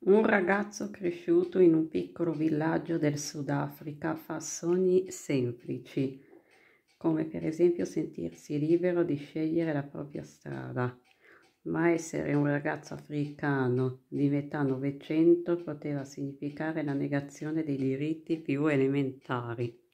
Un ragazzo cresciuto in un piccolo villaggio del Sudafrica fa sogni semplici, come per esempio sentirsi libero di scegliere la propria strada. Ma essere un ragazzo africano di metà Novecento poteva significare la negazione dei diritti più elementari.